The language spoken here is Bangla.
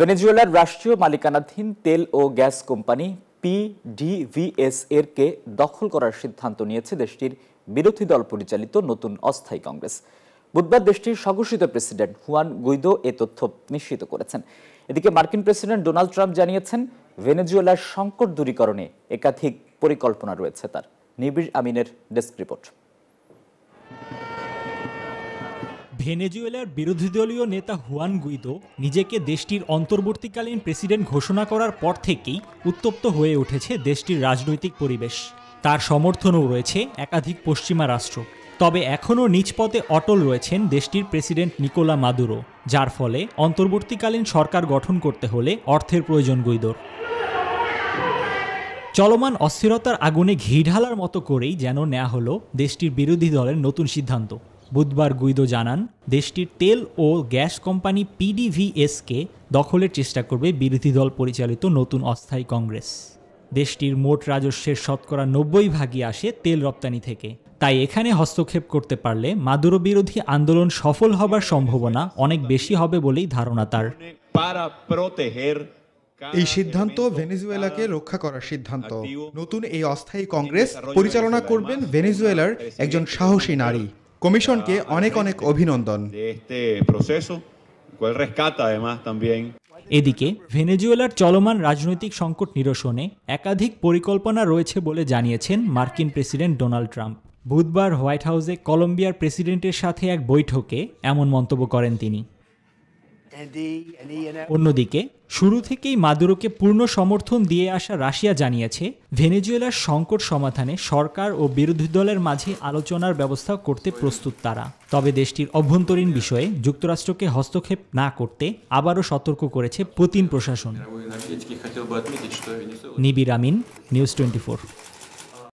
ভেনেজুয়েলার রাষ্ট্রীয় মালিকানাধীন তেল ও গ্যাস কোম্পানি পিডিভিএস এর কে দখল করার সিদ্ধান্ত নিয়েছে দেশটির বিরোধী দল পরিচালিত নতুন অস্থায়ী কংগ্রেস বুধবার দেশটির স্বঘোষিত প্রেসিডেন্ট হুয়ান গুইদো এ তথ্য নিশ্চিত করেছেন এদিকে মার্কিন প্রেসিডেন্ট ডোনাল্ড ট্রাম্প জানিয়েছেন ভেনেজুয়েলার সংকট দূরীকরণে একাধিক পরিকল্পনা রয়েছে তার নিবিড় আমিনের ডেস্ক রিপোর্ট ভেনেজুয়েলার বিরোধী দলীয় নেতা হুয়ান গুইদো নিজেকে দেশটির অন্তর্বর্তীকালীন প্রেসিডেন্ট ঘোষণা করার পর থেকেই উত্তপ্ত হয়ে উঠেছে দেশটির রাজনৈতিক পরিবেশ তার সমর্থনও রয়েছে একাধিক পশ্চিমা রাষ্ট্র তবে এখনও পথে অটল রয়েছেন দেশটির প্রেসিডেন্ট নিকোলা মাদুরো যার ফলে অন্তর্বর্তীকালীন সরকার গঠন করতে হলে অর্থের প্রয়োজন গুইদোর চলমান অস্থিরতার আগুনে ঘি ঢালার মতো করেই যেন নেওয়া হলো দেশটির বিরোধী দলের নতুন সিদ্ধান্ত বুধবার গুইদো জানান দেশটির তেল ও গ্যাস কোম্পানি পিডিভিএসকে দখলের চেষ্টা করবে বিরোধী দল পরিচালিত নতুন অস্থায়ী কংগ্রেস দেশটির মোট রাজস্বের শতকরা নব্বই ভাগই আসে তেল রপ্তানি থেকে তাই এখানে হস্তক্ষেপ করতে পারলে মাদুরো বিরোধী আন্দোলন সফল হবার সম্ভাবনা অনেক বেশি হবে বলেই ধারণা তার এই সিদ্ধান্ত ভেনেজুয়েলাকে রক্ষা করার সিদ্ধান্ত নতুন এই অস্থায়ী কংগ্রেস পরিচালনা করবেন ভেনেজুয়েলার একজন সাহসী নারী কমিশনকে অনেক অনেক অভিনন্দন এদিকে ভেনেজুয়েলার চলমান রাজনৈতিক সংকট নিরসনে একাধিক পরিকল্পনা রয়েছে বলে জানিয়েছেন মার্কিন প্রেসিডেন্ট ডোনাল্ড ট্রাম্প বুধবার হোয়াইট হাউসে কলম্বিয়ার প্রেসিডেন্টের সাথে এক বৈঠকে এমন মন্তব্য করেন তিনি অন্যদিকে শুরু থেকেই মাদুরোকে পূর্ণ সমর্থন দিয়ে আসা রাশিয়া জানিয়েছে ভেনেজুয়েলার সংকট সমাধানে সরকার ও বিরোধী দলের মাঝে আলোচনার ব্যবস্থা করতে প্রস্তুত তারা তবে দেশটির অভ্যন্তরীণ বিষয়ে যুক্তরাষ্ট্রকে হস্তক্ষেপ না করতে আবারও সতর্ক করেছে পুতিন প্রশাসন নিবির আমিন নিউজ টোয়েন্টি